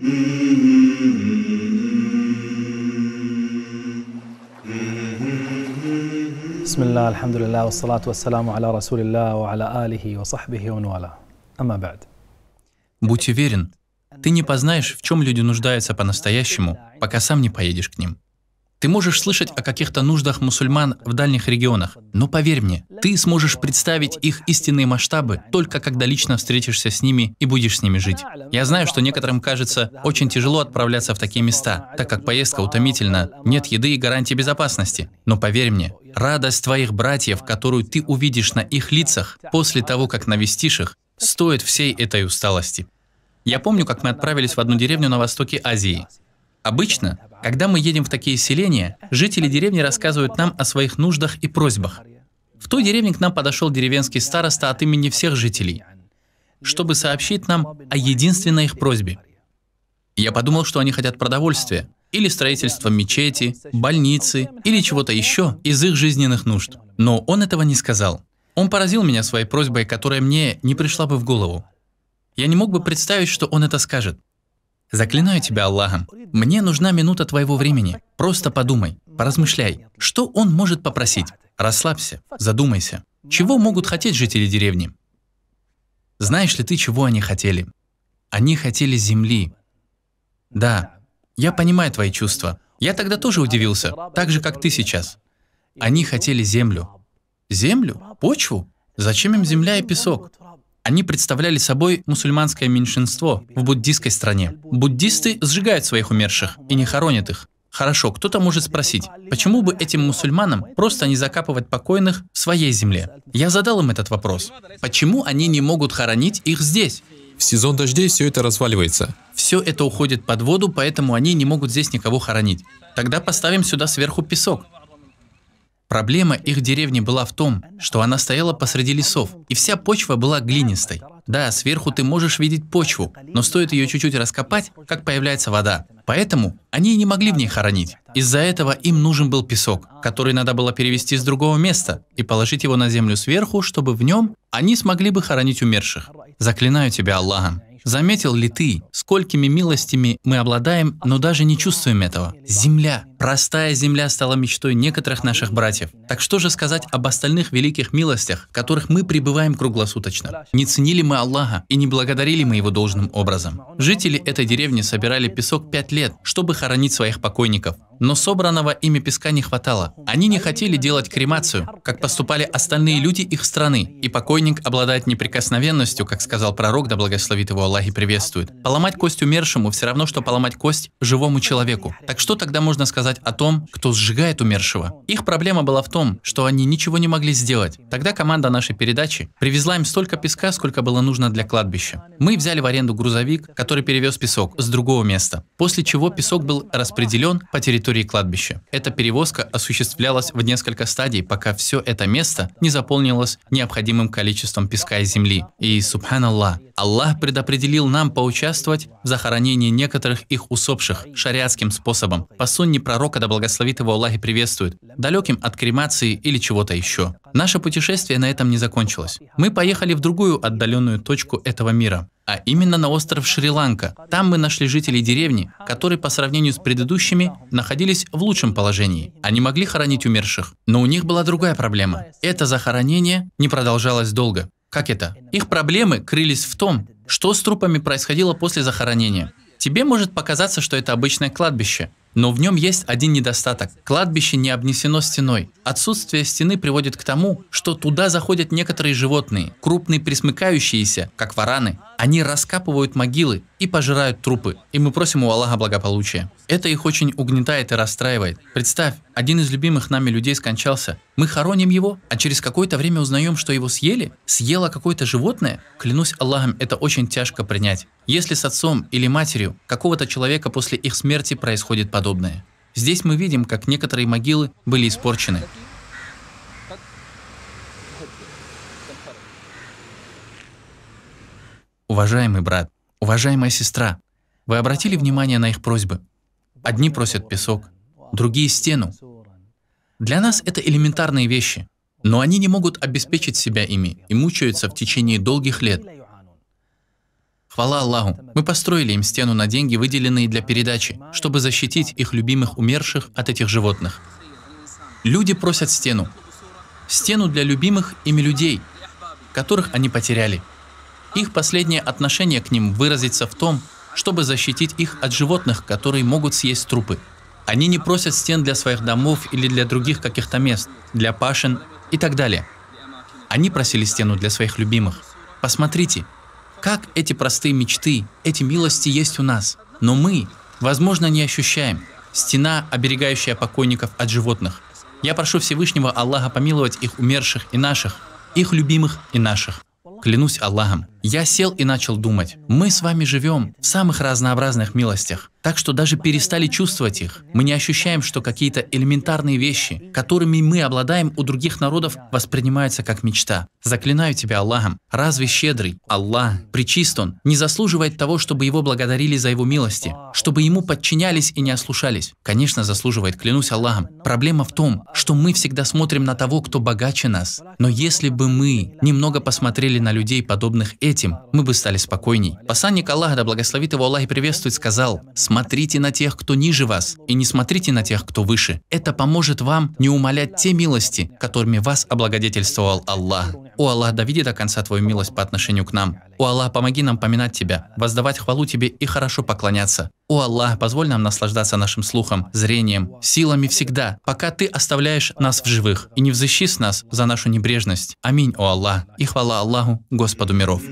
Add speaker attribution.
Speaker 1: بسم الله الحمد لله والصلاة والسلام على رسول الله وعلى آله وصحبه ومن أما بعد Будь уверен, ты не познаешь, в чем люди нуждаются по-настоящему, пока сам не поедешь к ним. Ты можешь слышать о каких-то нуждах мусульман в дальних регионах, но поверь мне, ты сможешь представить их истинные масштабы только когда лично встретишься с ними и будешь с ними жить. Я знаю, что некоторым кажется очень тяжело отправляться в такие места, так как поездка утомительна, нет еды и гарантии безопасности. Но поверь мне, радость твоих братьев, которую ты увидишь на их лицах после того, как навестишь их, стоит всей этой усталости. Я помню, как мы отправились в одну деревню на востоке Азии. Обычно, когда мы едем в такие селения, жители деревни рассказывают нам о своих нуждах и просьбах. В той деревне к нам подошел деревенский староста от имени всех жителей, чтобы сообщить нам о единственной их просьбе. Я подумал, что они хотят продовольствия, или строительства мечети, больницы, или чего-то еще из их жизненных нужд. Но он этого не сказал. Он поразил меня своей просьбой, которая мне не пришла бы в голову. Я не мог бы представить, что он это скажет. Заклинаю тебя Аллахом, мне нужна минута твоего времени. Просто подумай, поразмышляй, что он может попросить. Расслабься, задумайся. Чего могут хотеть жители деревни? Знаешь ли ты, чего они хотели? Они хотели земли. Да, я понимаю твои чувства. Я тогда тоже удивился, так же, как ты сейчас. Они хотели землю. Землю? Почву? Зачем им земля и песок? Они представляли собой мусульманское меньшинство в буддийской стране. Буддисты сжигают своих умерших и не хоронят их. Хорошо, кто-то может спросить, почему бы этим мусульманам просто не закапывать покойных в своей земле? Я задал им этот вопрос. Почему они не могут хоронить их здесь? В сезон дождей все это разваливается. Все это уходит под воду, поэтому они не могут здесь никого хоронить. Тогда поставим сюда сверху песок. Проблема их деревни была в том, что она стояла посреди лесов, и вся почва была глинистой. Да, сверху ты можешь видеть почву, но стоит ее чуть-чуть раскопать, как появляется вода. Поэтому они не могли в ней хоронить. Из-за этого им нужен был песок, который надо было перевести с другого места и положить его на землю сверху, чтобы в нем они смогли бы хоронить умерших. Заклинаю тебя Аллахом, Заметил ли ты, сколькими милостями мы обладаем, но даже не чувствуем этого? Земля, Простая земля стала мечтой некоторых наших братьев. Так что же сказать об остальных великих милостях, в которых мы пребываем круглосуточно? Не ценили мы Аллаха и не благодарили мы его должным образом. Жители этой деревни собирали песок пять лет, чтобы хоронить своих покойников. Но собранного ими песка не хватало. Они не хотели делать кремацию, как поступали остальные люди их страны. И покойник обладает неприкосновенностью, как сказал пророк, да благословит его Аллах и приветствует. Поломать кость умершему все равно, что поломать кость живому человеку. Так что тогда можно сказать рассказать о том, кто сжигает умершего. Их проблема была в том, что они ничего не могли сделать. Тогда команда нашей передачи привезла им столько песка, сколько было нужно для кладбища. Мы взяли в аренду грузовик, который перевез песок с другого места, после чего песок был распределен по территории кладбища. Эта перевозка осуществлялась в несколько стадий, пока все это место не заполнилось необходимым количеством песка и земли. И, субханаллах, Аллах предопределил нам поучаствовать в захоронении некоторых их усопших шариатским способом, по сунне пророка пророка, да благословит его Аллах и приветствует, далеким от кремации или чего-то еще. Наше путешествие на этом не закончилось. Мы поехали в другую отдаленную точку этого мира, а именно на остров Шри-Ланка. Там мы нашли жителей деревни, которые по сравнению с предыдущими находились в лучшем положении. Они могли хоронить умерших, но у них была другая проблема. Это захоронение не продолжалось долго. Как это? Их проблемы крылись в том, что с трупами происходило после захоронения. Тебе может показаться, что это обычное кладбище, но в нем есть один недостаток. Кладбище не обнесено стеной. Отсутствие стены приводит к тому, что туда заходят некоторые животные, крупные присмыкающиеся, как вараны, они раскапывают могилы и пожирают трупы, и мы просим у Аллаха благополучия. Это их очень угнетает и расстраивает. Представь, один из любимых нами людей скончался. Мы хороним его, а через какое-то время узнаем, что его съели? Съело какое-то животное? Клянусь Аллахом, это очень тяжко принять. Если с отцом или матерью какого-то человека после их смерти происходит подобное. Здесь мы видим, как некоторые могилы были испорчены. Уважаемый брат, уважаемая сестра, вы обратили внимание на их просьбы? Одни просят песок, другие — стену. Для нас это элементарные вещи, но они не могут обеспечить себя ими и мучаются в течение долгих лет. Хвала Аллаху, мы построили им стену на деньги, выделенные для передачи, чтобы защитить их любимых умерших от этих животных. Люди просят стену. Стену для любимых ими людей, которых они потеряли. Их последнее отношение к ним выразится в том, чтобы защитить их от животных, которые могут съесть трупы. Они не просят стен для своих домов или для других каких-то мест, для пашин и так далее. Они просили стену для своих любимых. Посмотрите, как эти простые мечты, эти милости есть у нас, но мы, возможно, не ощущаем. Стена, оберегающая покойников от животных. Я прошу Всевышнего Аллаха помиловать их умерших и наших, их любимых и наших. Клянусь Аллахом, я сел и начал думать. Мы с вами живем в самых разнообразных милостях, так что даже перестали чувствовать их. Мы не ощущаем, что какие-то элементарные вещи, которыми мы обладаем у других народов, воспринимаются как мечта. Заклинаю тебя Аллахом, разве щедрый Аллах, причист он, не заслуживает того, чтобы его благодарили за его милости, чтобы ему подчинялись и не ослушались? Конечно, заслуживает, клянусь Аллахом. Проблема в том, что мы всегда смотрим на того, кто богаче нас. Но если бы мы немного посмотрели на людей, подобных этим, этим мы бы стали спокойней. Посланник Аллаха, да благословит его Аллах и приветствует, сказал, «Смотрите на тех, кто ниже вас, и не смотрите на тех, кто выше. Это поможет вам не умолять те милости, которыми вас облагодетельствовал Аллах». «О Аллах, доведи до конца Твою милость по отношению к нам. О Аллах, помоги нам поминать Тебя, воздавать хвалу Тебе и хорошо поклоняться. О Аллах, позволь нам наслаждаться нашим слухом, зрением, силами всегда, пока Ты оставляешь нас в живых, и не взыщи с нас за нашу небрежность. Аминь, о Аллах, и хвала Аллаху, Господу миров».